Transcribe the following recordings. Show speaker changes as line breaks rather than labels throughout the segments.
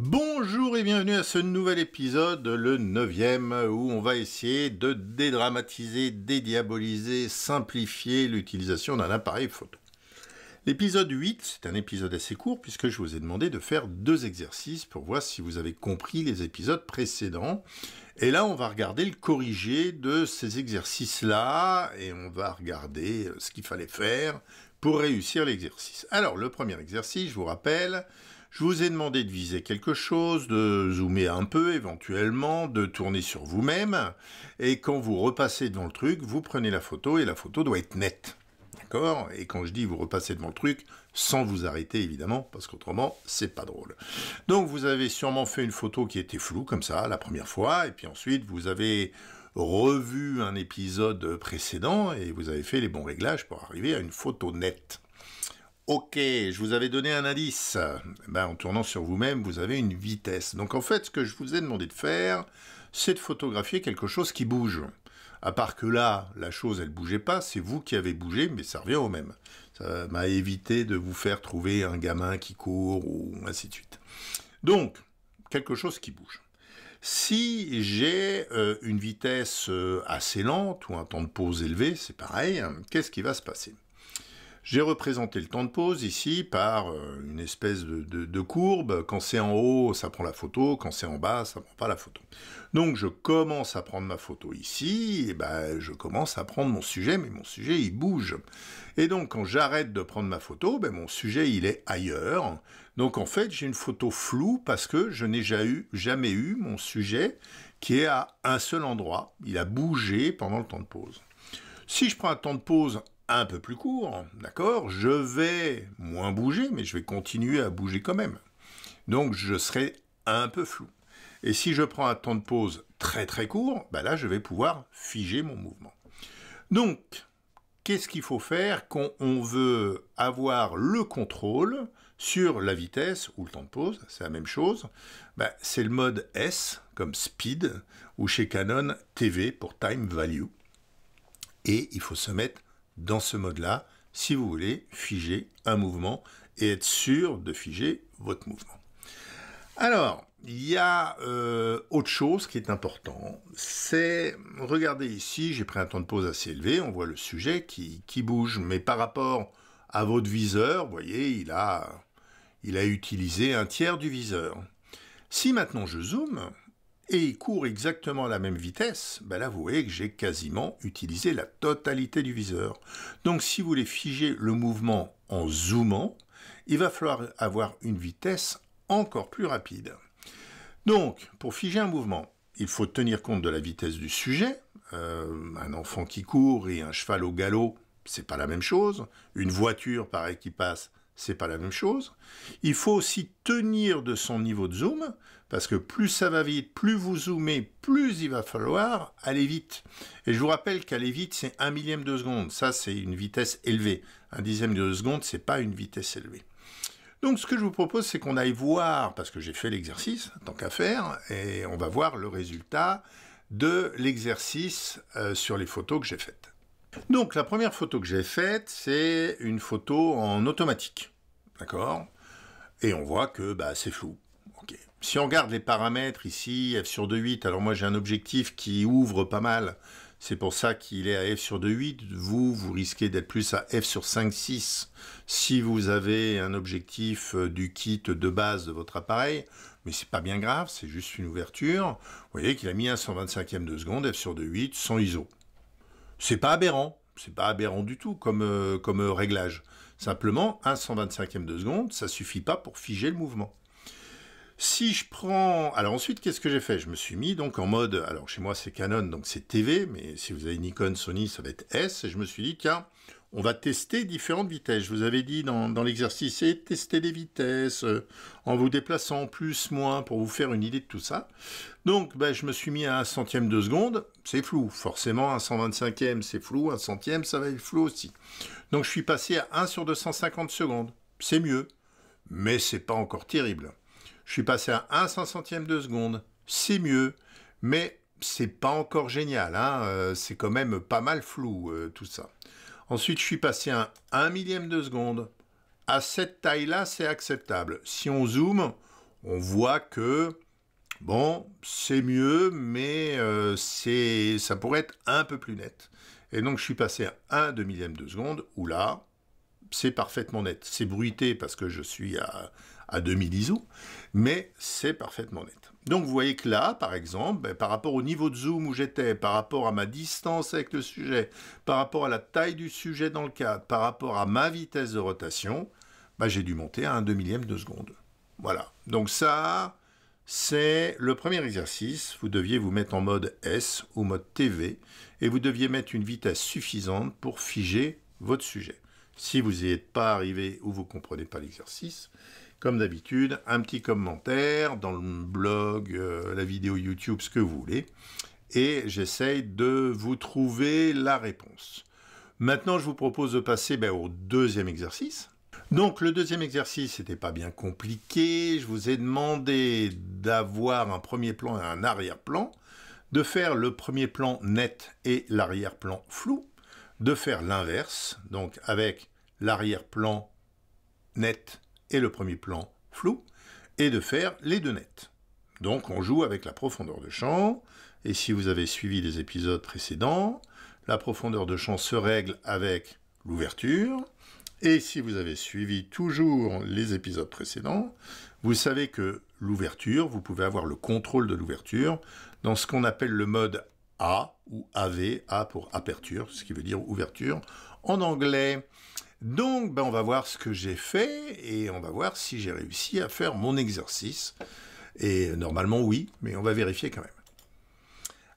Bonjour et bienvenue à ce nouvel épisode, le 9ème, où on va essayer de dédramatiser, dédiaboliser, simplifier l'utilisation d'un appareil photo. L'épisode 8, c'est un épisode assez court puisque je vous ai demandé de faire deux exercices pour voir si vous avez compris les épisodes précédents. Et là, on va regarder le corrigé de ces exercices-là et on va regarder euh, ce qu'il fallait faire pour réussir l'exercice. Alors, le premier exercice, je vous rappelle, je vous ai demandé de viser quelque chose, de zoomer un peu éventuellement, de tourner sur vous-même, et quand vous repassez devant le truc, vous prenez la photo et la photo doit être nette. Et quand je dis vous repassez devant le truc, sans vous arrêter évidemment, parce qu'autrement, c'est pas drôle. Donc vous avez sûrement fait une photo qui était floue comme ça la première fois, et puis ensuite vous avez revu un épisode précédent et vous avez fait les bons réglages pour arriver à une photo nette. Ok, je vous avais donné un indice. Ben, en tournant sur vous-même, vous avez une vitesse. Donc en fait, ce que je vous ai demandé de faire, c'est de photographier quelque chose qui bouge. À part que là, la chose, elle bougeait pas, c'est vous qui avez bougé, mais ça revient au même. Ça m'a évité de vous faire trouver un gamin qui court ou ainsi de suite. Donc, quelque chose qui bouge. Si j'ai euh, une vitesse euh, assez lente ou un temps de pause élevé, c'est pareil, hein, qu'est-ce qui va se passer j'ai représenté le temps de pause ici par euh, une espèce de, courbe. Quand c'est en haut, ça prend la photo. Quand c'est en bas, ça prend pas la photo. Donc je commence à prendre ma photo ici. Et ben, je commence à prendre mon sujet, mais mon sujet, il bouge. Et donc quand j'arrête de prendre ma photo, ben, mon sujet, il est ailleurs. Donc en fait, j'ai une photo floue parce que je n'ai jamais eu mon sujet qui est à un seul endroit. Il a bougé pendant le temps de pause. Si je prends un temps de pause un peu plus court, d'accord Je vais moins bouger, mais je vais continuer à bouger quand même. Donc je serai un peu flou. Et si je prends un temps de pause très très court, ben là je vais pouvoir figer mon mouvement. Donc, qu'est-ce qu'il faut faire quand on veut avoir le contrôle sur la vitesse ou le temps de pause C'est la même chose. Bah, c'est le mode S, comme speed, ou chez Canon TV pour time value. Et il faut se mettre dans ce mode-là si vous voulez figer un mouvement et être sûr de figer votre mouvement. Alors, il y a euh, autre chose qui est important, c'est, regardez ici, j'ai pris un temps de pause assez élevé, on voit le sujet qui, bouge, mais par rapport à votre viseur, vous voyez, il a, il a utilisé un tiers du viseur. Si maintenant je zoome, et il court exactement la même vitesse, ben là vous voyez que j'ai quasiment utilisé la totalité du viseur. Donc si vous voulez figer le mouvement en zoomant, il va falloir avoir une vitesse encore plus rapide. Donc, pour figer un mouvement, il faut tenir compte de la vitesse du sujet. Euh, un enfant qui court et un cheval au galop, c'est pas la même chose. Une voiture, pareil, qui passe, c'est pas la même chose. Il faut aussi tenir de son niveau de zoom, parce que plus ça va vite, plus vous zoomez, plus il va falloir aller vite. Et je vous rappelle qu'aller vite, c'est un millième de seconde. Ça, c'est une vitesse élevée. Un dixième de seconde, c'est pas une vitesse élevée. Donc, ce que je vous propose, c'est qu'on aille voir, parce que j'ai fait l'exercice, tant qu'à faire, et on va voir le résultat de l'exercice euh, sur les photos que j'ai faites. Donc la première photo que j'ai faite, c'est une photo en automatique. D'accord Et on voit que bah, c'est flou. Si on regarde les paramètres ici, f sur 2.8, alors moi j'ai un objectif qui ouvre pas mal, c'est pour ça qu'il est à f sur 2.8. Vous, vous risquez d'être plus à f sur 5.6 si vous avez un objectif euh, du kit de base de votre appareil. Mais c'est pas bien grave, c'est juste une ouverture. Vous voyez qu'il a mis un 125e de seconde, f sur 2.8, sans ISO. C'est pas aberrant, c'est pas aberrant du tout comme, euh, comme euh, réglage. Simplement, un 125e de seconde, ça suffit pas pour figer le mouvement. Si je prends... Alors ensuite, qu'est-ce que j'ai fait Je me suis mis donc en mode... Alors chez moi, c'est Canon, donc c'est TV, mais si vous avez Nikon, Sony, ça va être S. Et je me suis dit, tiens, on va tester différentes vitesses. Je vous avais dit dans, l'exercice c'est tester des vitesses euh, en vous déplaçant plus, moins, pour vous faire une idée de tout ça. Donc, ben, je me suis mis à un centième de seconde, c'est flou. Forcément, un 125e, c'est flou, un centième, ça va être flou aussi. Donc, je suis passé à 1 sur 250 secondes, c'est mieux, mais c'est pas encore terrible. Je suis passé à 1 500 de seconde, c'est mieux, mais c'est pas encore génial, hein. euh, c'est quand même pas mal flou euh, tout ça. Ensuite, je suis passé à 1 millième de seconde. À cette taille-là, c'est acceptable. Si on zoome, on voit que, bon, c'est mieux, mais euh, ça pourrait être un peu plus net. Et donc, je suis passé à 1 deux millième de seconde, où là, c'est parfaitement net. C'est bruité parce que je suis à, à 2000 ISO, mais c'est parfaitement net. Donc vous voyez que là, par exemple, ben, par rapport au niveau de zoom où j'étais, par rapport à ma distance avec le sujet, par rapport à la taille du sujet dans le cadre, par rapport à ma vitesse de rotation, ben, j'ai dû monter à un deux millième de seconde. Voilà. Donc ça, c'est le premier exercice. Vous deviez vous mettre en mode S ou mode TV et vous deviez mettre une vitesse suffisante pour figer votre sujet. Si vous n'y êtes pas arrivé ou vous ne comprenez pas l'exercice, comme d'habitude, un petit commentaire dans le blog, euh, la vidéo YouTube, ce que vous voulez. Et j'essaye de vous trouver la réponse. Maintenant, je vous propose de passer ben, au deuxième exercice. Donc le deuxième exercice n'était pas bien compliqué. Je vous ai demandé d'avoir un premier plan et un arrière-plan, de faire le premier plan net et l'arrière-plan flou, de faire l'inverse, donc avec l'arrière-plan net et le premier plan flou, et de faire les deux nets. Donc on joue avec la profondeur de champ, et si vous avez suivi les épisodes précédents, la profondeur de champ se règle avec l'ouverture, et si vous avez suivi toujours les épisodes précédents, vous savez que l'ouverture, vous pouvez avoir le contrôle de l'ouverture dans ce qu'on appelle le mode A ou AV, A pour aperture, ce qui veut dire ouverture en anglais. Donc, ben, on va voir ce que j'ai fait et on va voir si j'ai réussi à faire mon exercice. Et normalement, oui, mais on va vérifier quand même.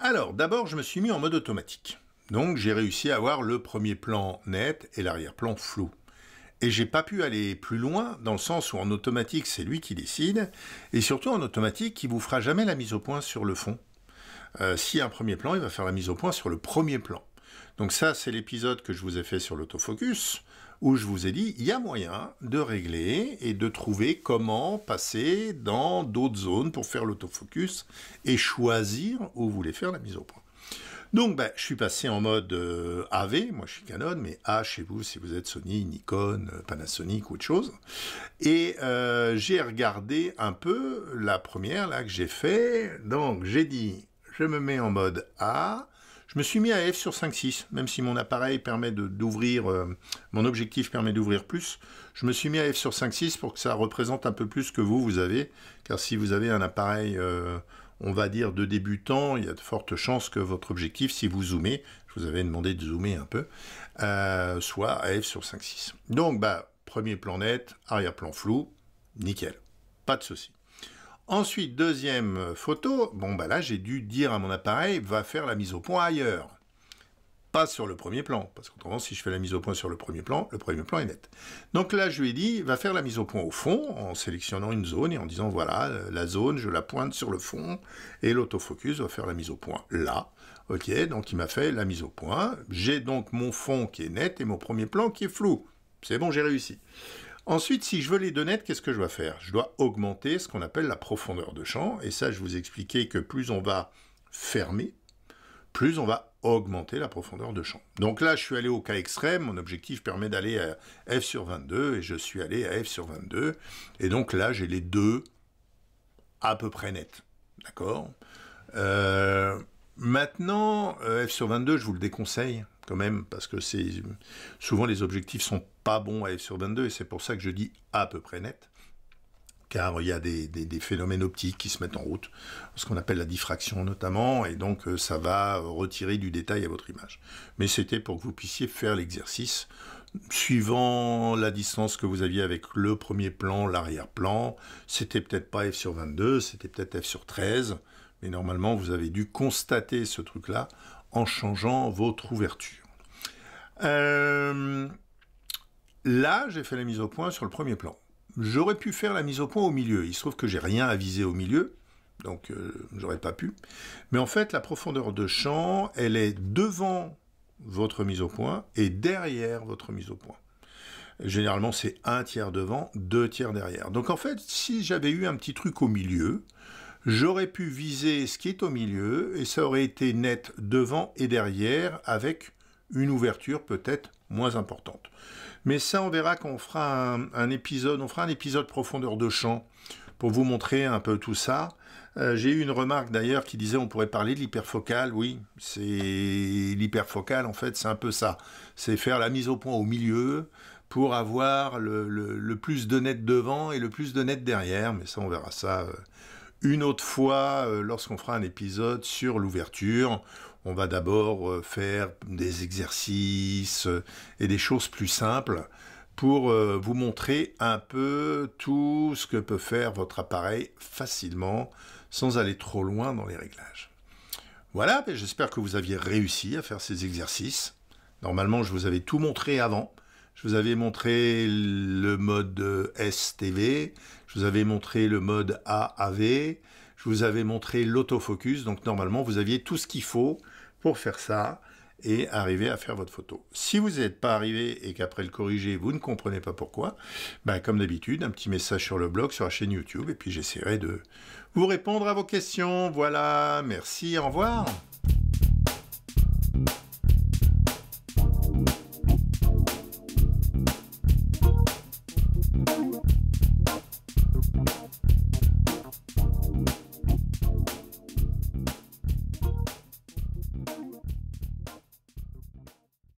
Alors, d'abord, je me suis mis en mode automatique. Donc, j'ai réussi à avoir le premier plan net et l'arrière-plan flou. Et j'ai pas pu aller plus loin, dans le sens où en automatique, c'est lui qui décide, et surtout en automatique, il vous fera jamais la mise au point sur le fond. Euh, si y a un premier plan, il va faire la mise au point sur le premier plan. Donc ça, c'est l'épisode que je vous ai fait sur l'autofocus, où je vous ai dit, il y a moyen de régler et de trouver comment passer dans d'autres zones pour faire l'autofocus et choisir où vous voulez faire la mise au point. Donc, ben, je suis passé en mode euh, AV, moi je suis Canon, mais A chez vous si vous êtes Sony, Nikon, euh, Panasonic ou autre chose. Et euh, j'ai regardé un peu la première là que j'ai fait. Donc, j'ai dit, je me mets en mode A, je me suis mis à f sur 5.6, même si mon appareil permet d'ouvrir, euh, mon objectif permet d'ouvrir plus, je me suis mis à f sur 5.6 pour que ça représente un peu plus que vous, vous avez, car si vous avez un appareil, euh, on va dire, de débutant, il y a de fortes chances que votre objectif, si vous zoomez, je vous avais demandé de zoomer un peu, euh, soit à f sur 5.6. Donc, bah, premier plan net, arrière-plan flou, nickel, pas de souci. Ensuite, deuxième photo, bon bah là j'ai dû dire à mon appareil, va faire la mise au point ailleurs. Pas sur le premier plan, parce qu'autrement si je fais la mise au point sur le premier plan, le premier plan est net. Donc là je lui ai dit, va faire la mise au point au fond, en sélectionnant une zone et en disant voilà, la zone, je la pointe sur le fond, et l'autofocus va faire la mise au point là. Ok, donc il m'a fait la mise au point. J'ai donc mon fond qui est net et mon premier plan qui est flou. C'est bon, j'ai réussi. Ensuite, si je veux les deux nets, qu'est-ce que je dois faire Je dois augmenter ce qu'on appelle la profondeur de champ. Et ça, je vous expliquais que plus on va fermer, plus on va augmenter la profondeur de champ. Donc là, je suis allé au cas extrême. Mon objectif permet d'aller à f sur 22 et je suis allé à f sur 22. Et donc là, j'ai les deux à peu près nets. D'accord euh, Maintenant, euh, f sur 22, je vous le déconseille quand même, parce que souvent les objectifs sont pas bons à F sur 22, et c'est pour ça que je dis à peu près net, car il y a des, des phénomènes optiques qui se mettent en route, ce qu'on appelle la diffraction notamment, et donc euh, ça va retirer du détail à votre image. Mais c'était pour que vous puissiez faire l'exercice suivant la distance que vous aviez avec le premier plan, l'arrière-plan, c'était peut-être pas F sur 22, c'était peut-être F sur 13, mais normalement vous avez dû constater ce truc-là en changeant votre ouverture. Euh, là, j'ai fait la mise au point sur le premier plan. J'aurais pu faire la mise au point au milieu. Il se trouve que j'ai rien à viser au milieu, donc euh, j'aurais pas pu. Mais en fait, la profondeur de champ, elle est devant votre mise au point et derrière votre mise au point. Généralement, c'est un tiers devant, deux tiers derrière. Donc en fait, si j'avais eu un petit truc au milieu, J'aurais pu viser ce qui est au milieu et ça aurait été net devant et derrière avec une ouverture peut-être moins importante. Mais ça, on verra qu'on fera un, épisode, on fera un épisode profondeur de champ pour vous montrer un peu tout ça. Euh, j'ai eu une remarque d'ailleurs qui disait on pourrait parler de l'hyperfocale. Oui, c'est l'hyperfocale en fait, c'est un peu ça. C'est faire la mise au point au milieu pour avoir le, plus de net devant et le plus de net derrière. Mais ça, on verra ça. Euh, une autre fois euh, lorsqu'on fera un épisode sur l'ouverture. On va d'abord euh, faire des exercices euh, et des choses plus simples pour vous montrer un peu tout ce que peut faire votre appareil facilement sans aller trop loin dans les réglages. Voilà, ben, j'espère que vous aviez réussi à faire ces exercices. Normalement, je vous avais tout montré avant. Je vous avais montré le mode STV, je vous avais montré le mode AAV, je vous avais montré l'autofocus, donc normalement vous aviez tout ce qu'il faut pour faire ça et arriver à faire votre photo. Si vous n'êtes pas arrivé et qu'après le corriger, vous ne comprenez pas pourquoi, bah, comme d'habitude, un petit message sur le blog, sur la chaîne YouTube, et puis j'essaierai de vous répondre à vos questions. Voilà, merci, au revoir.